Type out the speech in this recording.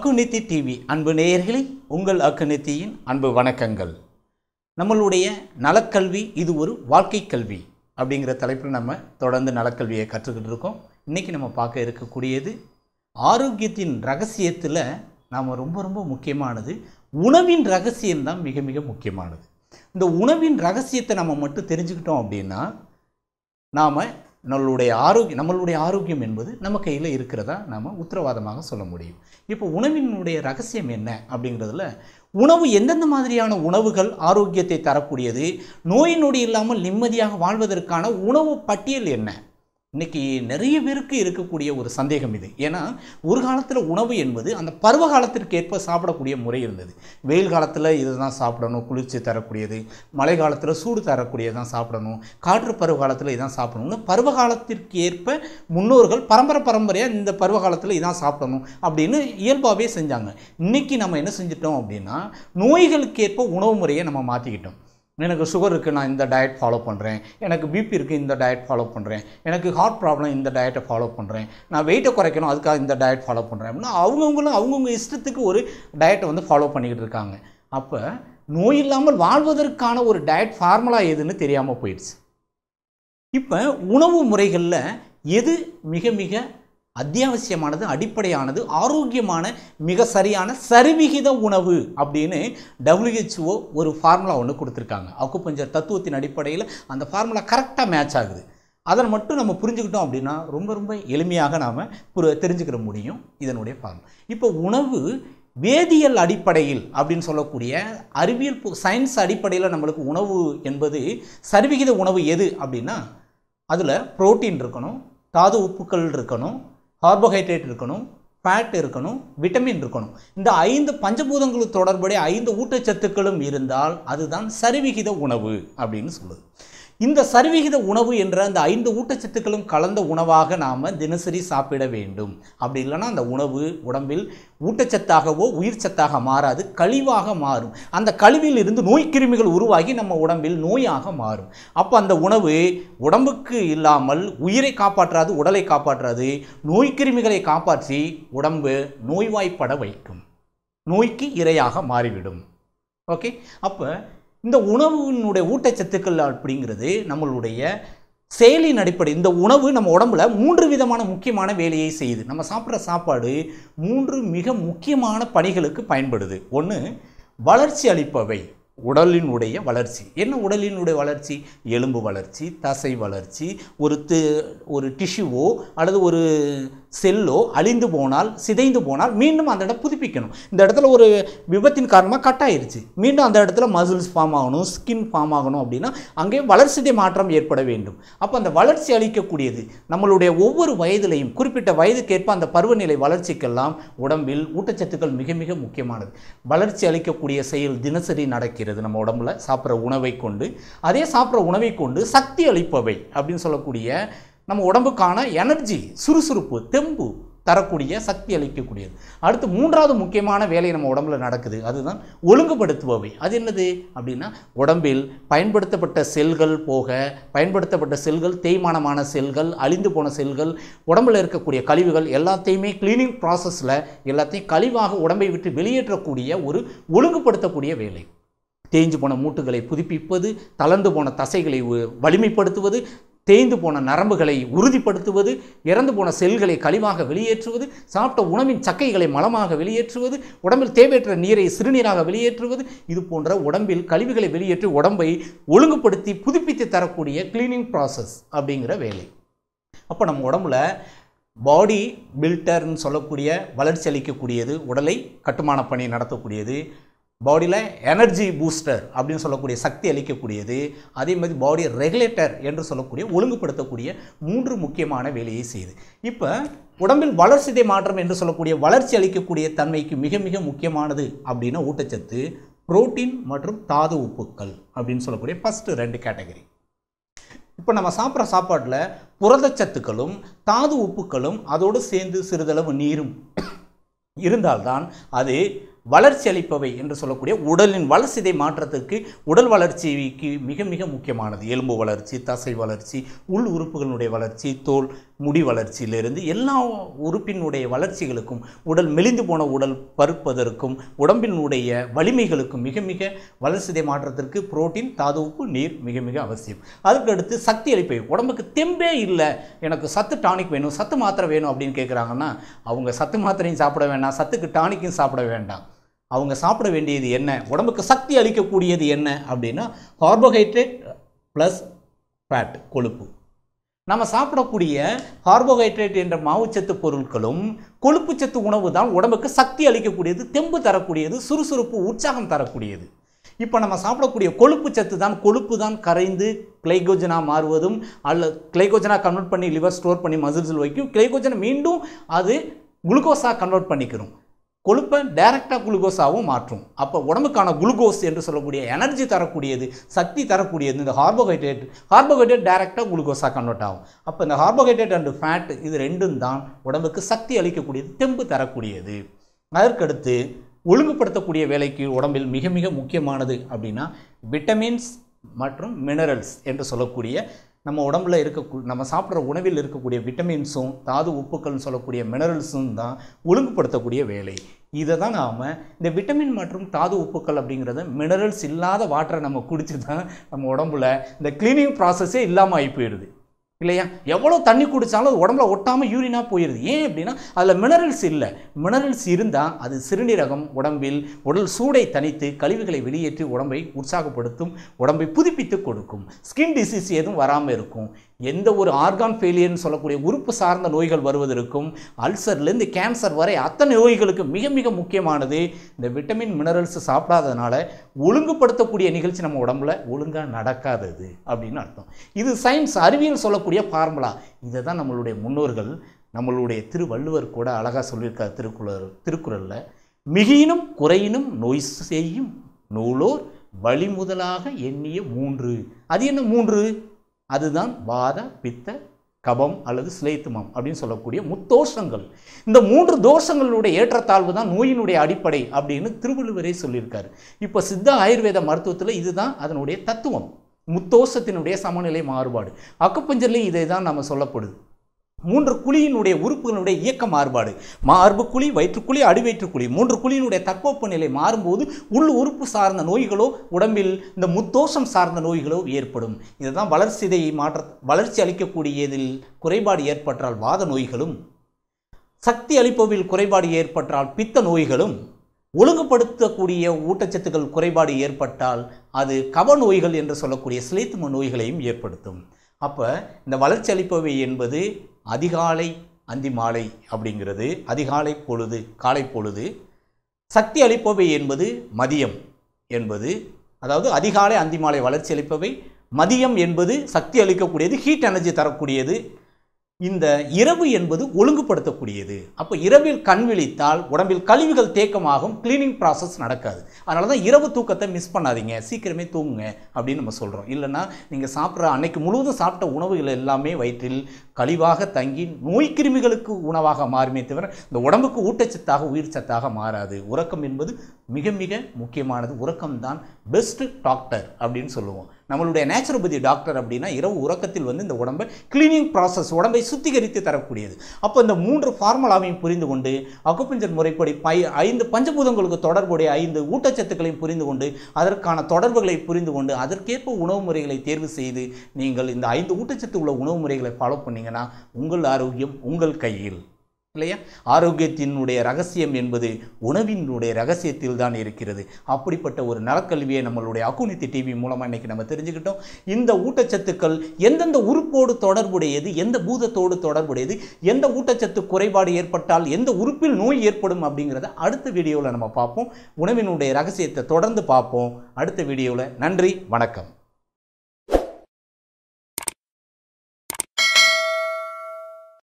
அக்குநித்தி TV அன்பு நேயர்களே உங்கள் அக்குநித்தியின் அன்பு வணக்கங்கள் நம்மளுடைய நலக்கல்வி இது ஒரு வாழ்க்கை கல்வி அப்படிங்கிற தலைப்பில் நம்ம தொடர்ந்து நலக்கல்வியை கற்றுக்கிட்டு இருக்கோம் இன்றைக்கி நம்ம பார்க்க இருக்கக்கூடியது ஆரோக்கியத்தின் ரகசியத்தில் நாம் ரொம்ப ரொம்ப முக்கியமானது உணவின் ரகசியம்தான் மிக மிக முக்கியமானது இந்த உணவின் ரகசியத்தை நம்ம மட்டும் தெரிஞ்சுக்கிட்டோம் அப்படின்னா நாம் நம்மளுடைய ஆரோக்கியம் நம்மளுடைய ஆரோக்கியம் என்பது நம்ம கையில் இருக்கிறதா நாம் உத்தரவாதமாக சொல்ல முடியும் இப்போ உணவினுடைய ரகசியம் என்ன அப்படிங்கிறதுல உணவு எந்தெந்த மாதிரியான உணவுகள் ஆரோக்கியத்தை தரக்கூடியது நோய் நொடி இல்லாமல் நிம்மதியாக வாழ்வதற்கான உணவு பட்டியல் என்ன இன்றைக்கி நிறைய பேருக்கு இருக்கக்கூடிய ஒரு சந்தேகம் இது ஏன்னா ஒரு காலத்தில் உணவு என்பது அந்த பருவ காலத்திற்கு ஏற்ப சாப்பிடக்கூடிய முறை இருந்தது வெயில் காலத்தில் இதுதான் சாப்பிடணும் குளிர்ச்சி தரக்கூடியது மழை காலத்தில் சூடு தரக்கூடியது தான் சாப்பிடணும் காற்று பருவ காலத்தில் இதான் சாப்பிடணும்னு பருவ காலத்திற்கு ஏற்ப முன்னோர்கள் பரம்பரை பரம்பரையாக இந்த பருவ காலத்தில் இதான் சாப்பிடணும் அப்படின்னு இயல்பாகவே செஞ்சாங்க இன்றைக்கி நம்ம என்ன செஞ்சிட்டோம் அப்படின்னா நோய்களுக்கு ஏற்ப உணவு முறையை நம்ம மாற்றிக்கிட்டோம் எனக்கு சுகர் இருக்குது நான் இந்த டயட் ஃபாலோ பண்ணுறேன் எனக்கு பிபி இருக்குது இந்த டயட் ஃபாலோ பண்ணுறேன் எனக்கு ஹார்ட் ப்ராப்ளம் இந்த டயட்டை ஃபாலோ பண்ணுறேன் நான் வெயிட்டை குறைக்கணும் அதுக்காக இந்த டயட் ஃபாலோ பண்ணுறேன் அப்படின்னா அவங்கவுங்களும் அவங்கவுங்க இஷ்டத்துக்கு ஒரு டயட்டை வந்து ஃபாலோ பண்ணிக்கிட்டு இருக்காங்க அப்போ நோய் இல்லாமல் வாழ்வதற்கான ஒரு டயட் ஃபார்முலா எதுன்னு தெரியாமல் போயிடுச்சு இப்போ உணவு முறைகளில் எது மிக மிக அத்தியாவசியமானது அடிப்படையானது ஆரோக்கியமான மிக சரியான சரிவிகித உணவு அப்படின்னு டபிள்யூஹெச்ஓ ஒரு ஃபார்முலா ஒன்று கொடுத்துருக்காங்க அக்குப்பஞ்சர் தத்துவத்தின் அடிப்படையில் அந்த ஃபார்முலா கரெக்டாக மேட்ச் ஆகுது அதை மட்டும் நம்ம புரிஞ்சுக்கிட்டோம் அப்படின்னா ரொம்ப ரொம்ப எளிமையாக நாம் தெரிஞ்சுக்கிற முடியும் இதனுடைய ஃபார்ம் இப்போ உணவு வேதியியல் அடிப்படையில் அப்படின்னு சொல்லக்கூடிய அறிவியல் சயின்ஸ் அடிப்படையில் நம்மளுக்கு உணவு என்பது சரிவிகித உணவு எது அப்படின்னா அதில் ப்ரோட்டீன் இருக்கணும் தாது உப்புக்கள் இருக்கணும் கார்போஹைட்ரேட் இருக்கணும் ஃபேட் இருக்கணும் விட்டமின் இருக்கணும் இந்த ஐந்து பஞ்சபூதங்களுக்கு தொடர்புடைய ஐந்து ஊட்டச்சத்துக்களும் இருந்தால் அதுதான் சரிவிகித உணவு அப்படின்னு சொல்லுது இந்த சரிவிகித உணவு என்ற அந்த ஐந்து ஊட்டச்சத்துக்களும் கலந்த உணவாக நாம் தினசரி சாப்பிட வேண்டும் அப்படி இல்லைன்னா அந்த உணவு உடம்பில் ஊட்டச்சத்தாகவோ உயிர் சத்தாக மாறாது கழிவாக மாறும் அந்த கழிவில் இருந்து நோய்க்கிருமிகள் உருவாகி நம்ம உடம்பில் நோயாக மாறும் அப்போ அந்த உணவு உடம்புக்கு இல்லாமல் உயிரை காப்பாற்றாது உடலை காப்பாற்றாது நோய்க்கிருமிகளை காப்பாற்றி உடம்பு நோய்வாய்ப்பட வைக்கும் நோய்க்கு இரையாக மாறிவிடும் ஓகே அப்போ இந்த உணவினுடைய ஊட்டச்சத்துக்கள் அப்படிங்கிறது நம்மளுடைய செயலின் அடிப்படை இந்த உணவு நம்ம உடம்புல மூன்று விதமான முக்கியமான வேலையை செய்யுது நம்ம சாப்பிட்ற சாப்பாடு மூன்று மிக முக்கியமான பணிகளுக்கு பயன்படுது ஒன்று வளர்ச்சி அளிப்பவை உடலினுடைய வளர்ச்சி என்ன உடலினுடைய வளர்ச்சி எலும்பு வளர்ச்சி தசை வளர்ச்சி ஒரு தி ஒரு டிஷ்யூவோ அல்லது ஒரு செல்லோ அழிந்து போனால் சிதைந்து போனால் மீண்டும் அந்த இடம் புதுப்பிக்கணும் இந்த இடத்துல ஒரு விபத்தின் காரணமாக கட் ஆயிடுச்சு மீண்டும் அந்த இடத்துல மசில்ஸ் ஃபார்ம் ஆகணும் ஸ்கின் ஃபார்ம் ஆகணும் அப்படின்னா அங்கே வளர்ச்சிதை மாற்றம் ஏற்பட வேண்டும் அப்போ அந்த வளர்ச்சி அளிக்கக்கூடியது நம்மளுடைய ஒவ்வொரு வயதிலையும் குறிப்பிட்ட வயதுக்கேற்ப அந்த பருவநிலை வளர்ச்சிக்கெல்லாம் உடம்பில் ஊட்டச்சத்துக்கள் மிக மிக முக்கியமானது வளர்ச்சி அளிக்கக்கூடிய செயல் தினசரி நடக்கிறது செய்கிறது நம்ம உடம்புல சாப்பிட்ற உணவை கொண்டு அதே சாப்பிட்ற உணவை கொண்டு சக்தி அளிப்பவை அப்படின்னு சொல்லக்கூடிய நம்ம உடம்புக்கான எனர்ஜி சுறுசுறுப்பு தெம்பு தரக்கூடிய சக்தி அளிக்கக்கூடியது அடுத்து மூன்றாவது முக்கியமான வேலை நம்ம உடம்புல நடக்குது அதுதான் ஒழுங்குபடுத்துபவை அது என்னது அப்படின்னா உடம்பில் பயன்படுத்தப்பட்ட செல்கள் போக பயன்படுத்தப்பட்ட செல்கள் தேய்மானமான செல்கள் அழிந்து போன செல்கள் உடம்பில் இருக்கக்கூடிய கழிவுகள் எல்லாத்தையுமே கிளீனிங் ப்ராசஸில் எல்லாத்தையும் கழிவாக உடம்பை விட்டு வெளியேற்றக்கூடிய ஒரு ஒழுங்குபடுத்தக்கூடிய வேலை தேய்ஞ்சு போன மூட்டுகளை புதுப்பிப்பது தளர்ந்து போன தசைகளை வலிமைப்படுத்துவது தேய்ந்து போன நரம்புகளை உறுதிப்படுத்துவது இறந்து போன செல்களை கழிவாக வெளியேற்றுவது சாப்பிட்ட உணவின் சக்கைகளை மலமாக வெளியேற்றுவது உடம்பில் தேவையற்ற நீரை சிறுநீராக வெளியேற்றுவது இது போன்ற உடம்பில் கழிவுகளை வெளியேற்றி உடம்பை ஒழுங்குபடுத்தி புதுப்பித்து தரக்கூடிய கிளீனிங் ப்ராசஸ் அப்படிங்கிற வேலை அப்போ நம்ம உடம்புல பாடி பில்டர்னு சொல்லக்கூடிய வளர்ச்சி அளிக்கக்கூடியது உடலை கட்டுமான பணி நடத்தக்கூடியது பாடியில் எனர்ஜி பூஸ்டர் அப்படின்னு சொல்லக்கூடிய சக்தி அளிக்கக்கூடியது அதே மாதிரி பாடி ரெகுலேட்டர் என்று சொல்லக்கூடிய ஒழுங்குபடுத்தக்கூடிய மூன்று முக்கியமான வேலையை செய்யுது இப்போ உடம்பில் வளர்ச்சிதை மாற்றம் என்று சொல்லக்கூடிய வளர்ச்சி அளிக்கக்கூடிய தன்மைக்கு மிக மிக முக்கியமானது அப்படின்னா ஊட்டச்சத்து புரோட்டீன் மற்றும் தாது உப்புக்கள் அப்படின்னு சொல்லக்கூடிய ஃபஸ்ட்டு ரெண்டு கேட்டகரி இப்போ நம்ம சாப்பிட்ற சாப்பாட்டில் புரதச்சத்துக்களும் தாது உப்புக்களும் அதோடு சேர்ந்து சிறிதளவு நீரும் இருந்தால்தான் அது வளர்ச்சி அளிப்பவை என்று சொல்லக்கூடிய உடலின் வளர்ச்சிதை மாற்றத்திற்கு உடல் வளர்ச்சிக்கு மிக மிக முக்கியமானது எலும்பு வளர்ச்சி தசை வளர்ச்சி உள் உறுப்புகளுடைய வளர்ச்சி தோல் முடி வளர்ச்சியிலிருந்து எல்லா உறுப்பினுடைய வளர்ச்சிகளுக்கும் உடல் மெலிந்து போன உடல் பருப்பதற்கும் உடம்பினுடைய வலிமைகளுக்கும் மிக மிக வளர்ச்சிதை மாற்றத்திற்கு புரோட்டீன் தாதுவுப்பு நீர் மிக மிக அவசியம் அதுக்கடுத்து சக்தி அளிப்பவை உடம்புக்கு தெம்பே இல்லை எனக்கு சத்து டானிக் வேணும் சத்து மாத்திரை வேணும் அப்படின்னு கேட்குறாங்கன்னா அவங்க சத்து மாத்திரையும் சாப்பிட வேண்டாம் சத்துக்கு டானிக்கும் சாப்பிட வேண்டாம் அவங்க சாப்பிட வேண்டியது என்ன உடம்புக்கு சக்தி அளிக்கக்கூடியது என்ன அப்படின்னா கார்போஹைட்ரேட் ப்ளஸ் ஃபேட் கொழுப்பு நம்ம சாப்பிடக்கூடிய கார்போஹைட்ரேட் என்ற மாவுச்சத்து பொருட்களும் கொழுப்பு சத்து உணவு தான் உடம்புக்கு சக்தி அளிக்கக்கூடியது தெம்பு தரக்கூடியது சுறுசுறுப்பு உற்சாகம் தரக்கூடியது இப்போ நம்ம சாப்பிடக்கூடிய கொழுப்பு சத்து தான் கொழுப்பு தான் கரைந்து கிளைகோஜனாக மாறுவதும் அல்ல கிளைகோஜனாக கன்வெர்ட் பண்ணி லிவர் ஸ்டோர் பண்ணி மசில்ஸில் வைக்கும் கிளைகோஜனை மீண்டும் அது குளுக்கோஸாக கன்வெர்ட் பண்ணிக்கிறோம் கொழுப்பை டைரெக்டாக குளுக்கோஸாகவும் மாற்றும் அப்போ உடம்புக்கான குளுக்கோஸ் என்று சொல்லக்கூடிய எனர்ஜி தரக்கூடியது சக்தி தரக்கூடியது இந்த கார்போஹைட்ரேட் ஹார்போஹைட்ரேட் டைரெக்டாக குளுக்கோஸாக கன்வெர்ட் ஆகும் அப்போ இந்த கார்போஹைட்ரேட் அண்டு ஃபேட் இது ரெண்டும் தான் உடம்புக்கு சக்தி அளிக்கக்கூடியது தெம்பு தரக்கூடியது அதற்கடுத்து ஒழுங்குபடுத்தக்கூடிய வேலைக்கு உடம்பில் மிக மிக முக்கியமானது அப்படின்னா விட்டமின்ஸ் மற்றும் மினரல்ஸ் என்று சொல்லக்கூடிய நம்ம உடம்புல இருக்க நம்ம சாப்பிட்ற உணவில் இருக்கக்கூடிய விட்டமின்ஸும் தாது உப்புக்கள்னு சொல்லக்கூடிய மினரல்ஸும் தான் ஒழுங்குபடுத்தக்கூடிய வேலை இதை தான் நாம் இந்த விட்டமின் மற்றும் தாது உப்புக்கள் அப்படிங்கிறது மினரல்ஸ் இல்லாத வாட்டரை நம்ம குடிச்சு தான் நம்ம உடம்புல இந்த கிளீனிங் ப்ராசஸே இல்லாமல் ஆகி போயிடுது இல்லையா எவ்வளோ தண்ணி குடித்தாலும் உடம்புல ஒட்டாமல் யூரினாக போயிடுது ஏன் அப்படின்னா அதில் மினரல்ஸ் இல்லை மினரல்ஸ் இருந்தால் அது சிறுநீரகம் உடம்பில் உடல் சூடை தணித்து கழிவுகளை வெளியேற்றி உடம்பை உற்சாகப்படுத்தும் உடம்பை புதுப்பித்து கொடுக்கும் ஸ்கின் டிசீஸ் எதுவும் வராமல் இருக்கும் எந்த ஒரு ஆர்கான் ஃபெயிலியர்னு சொல்லக்கூடிய உறுப்பு சார்ந்த நோய்கள் வருவதற்கும் அல்சர்லேருந்து கேன்சர் வரை அத்தனை நோய்களுக்கு மிக மிக முக்கியமானது இந்த விட்டமின் மினரல்ஸ் சாப்பிடாததுனால ஒழுங்குபடுத்தக்கூடிய நிகழ்ச்சி நம்ம உடம்புல ஒழுங்காக நடக்காதது அப்படின்னு அர்த்தம் இது சயின்ஸ் அறிவியல் சொல்லக்கூடிய ஃபார்முலா இதை தான் நம்மளுடைய முன்னோர்கள் நம்மளுடைய திருவள்ளுவர் கூட அழகாக சொல்லியிருக்கார் திருக்குறள் திருக்குறளில் மிகினும் குறையினும் நோய் செய்யும் நூலோர் வழி முதலாக எண்ணிய மூன்று அது என்ன மூன்று அதுதான் வாத பித்த கபம் அல்லது சிலைத்துமம் அப்படின்னு சொல்லக்கூடிய முத்தோஷங்கள் இந்த மூன்று தோஷங்களுடைய ஏற்றத்தாழ்வு தான் நோயினுடைய அடிப்படை அப்படின்னு திருவள்ளுவரே சொல்லியிருக்காரு இப்போ சித்த ஆயுர்வேத மருத்துவத்தில் இதுதான் அதனுடைய தத்துவம் முத்தோஷத்தினுடைய சமநிலை மாறுபாடு அக்குப்பஞ்சர்லேயும் இதை தான் நம்ம சொல்லப்படுது மூன்று குழியினுடைய உறுப்புகளுடைய இயக்க மாறுபாடு மார்பு குழி வயிற்றுக்குழி அடிவயிற்றுக்குழி மூன்று குழியினுடைய தட்பவெப்ப நிலை மாறும்போது உள் உறுப்பு சார்ந்த நோய்களோ உடம்பில் இந்த முத்தோஷம் சார்ந்த நோய்களோ ஏற்படும் இதுதான் இதை மாற்ற வளர்ச்சி அளிக்கக்கூடியதில் குறைபாடு ஏற்பட்டால் வாத நோய்களும் சக்தி அளிப்பவில் குறைபாடு ஏற்பட்டால் பித்த நோய்களும் ஒழுங்குபடுத்தக்கூடிய ஊட்டச்சத்துக்கள் குறைபாடு ஏற்பட்டால் அது கவ நோய்கள் என்று சொல்லக்கூடிய சிலைத்தும நோய்களையும் ஏற்படுத்தும் அப்போ இந்த வளர்ச்சி அளிப்பவை என்பது அதிகாலை அந்தி மாலை அப்படிங்கிறது அதிகாலை பொழுது காலை பொழுது சக்தி அளிப்பவை என்பது மதியம் என்பது அதாவது அதிகாலை அந்தி மாலை வளர்ச்சி அளிப்பவை மதியம் என்பது சக்தி அளிக்கக்கூடியது ஹீட் எனர்ஜி தரக்கூடியது இந்த இரவு என்பது ஒழுங்குபடுத்தக்கூடியது அப்போ இரவில் கண் விழித்தால் உடம்பில் கழிவுகள் தேக்கமாகும் கிளீனிங் ப்ராசஸ் நடக்காது அதனால தான் இரவு தூக்கத்தை மிஸ் பண்ணாதீங்க சீக்கிரமே தூங்குங்க அப்படின்னு நம்ம சொல்கிறோம் இல்லைன்னா நீங்கள் சாப்பிட்ற அன்னைக்கு முழுவதும் சாப்பிட்ட உணவுகள் எல்லாமே வயிற்றில் கழிவாக தங்கி நோய் கிருமிகளுக்கு உணவாக மாறுமே தவிர இந்த உடம்புக்கு ஊட்டச்சத்தாக உயிர் சத்தாக மாறாது உறக்கம் என்பது மிக மிக முக்கியமானது உறக்கம்தான் பெஸ்ட் டாக்டர் அப்படின்னு சொல்லுவோம் நம்மளுடைய நேச்சுரோபதி டாக்டர் அப்படின்னா இரவு உறக்கத்தில் வந்து இந்த உடம்பை கிளீனிங் ப்ராசஸ் உடம்பை சுத்திகரித்து தரக்கூடியது அப்போ இந்த மூன்று ஃபார்முலாவையும் புரிந்து கொண்டு அக்குப்பஞ்சர் முறைப்படி பை ஐந்து பஞ்சபூதங்களுக்கு தொடர்புடைய ஐந்து ஊட்டச்சத்துக்களையும் புரிந்து கொண்டு அதற்கான தொடர்புகளை புரிந்து கொண்டு அதற்கேற்ப உணவு முறைகளை தேர்வு செய்து நீங்கள் இந்த ஐந்து ஊட்டச்சத்து உள்ள உணவு முறைகளை ஃபாலோ பண்ணிங்க பார்த்தீங்கன்னா உங்கள் ஆரோக்கியம் உங்கள் கையில் இல்லையா ஆரோக்கியத்தினுடைய ரகசியம் என்பது உணவினுடைய ரகசியத்தில் தான் இருக்கிறது அப்படிப்பட்ட ஒரு நலக்கல்வியை நம்மளுடைய அகுனித்தி டிவி மூலமாக இன்றைக்கி நம்ம தெரிஞ்சுக்கிட்டோம் இந்த ஊட்டச்சத்துக்கள் எந்தெந்த உறுப்போடு தொடர்புடையது எந்த பூதத்தோடு தொடர்புடையது எந்த ஊட்டச்சத்து குறைபாடு ஏற்பட்டால் எந்த உறுப்பில் நோய் ஏற்படும் அப்படிங்கிறத அடுத்த வீடியோவில் நம்ம பார்ப்போம் உணவினுடைய ரகசியத்தை தொடர்ந்து பார்ப்போம் அடுத்த வீடியோவில் நன்றி வணக்கம்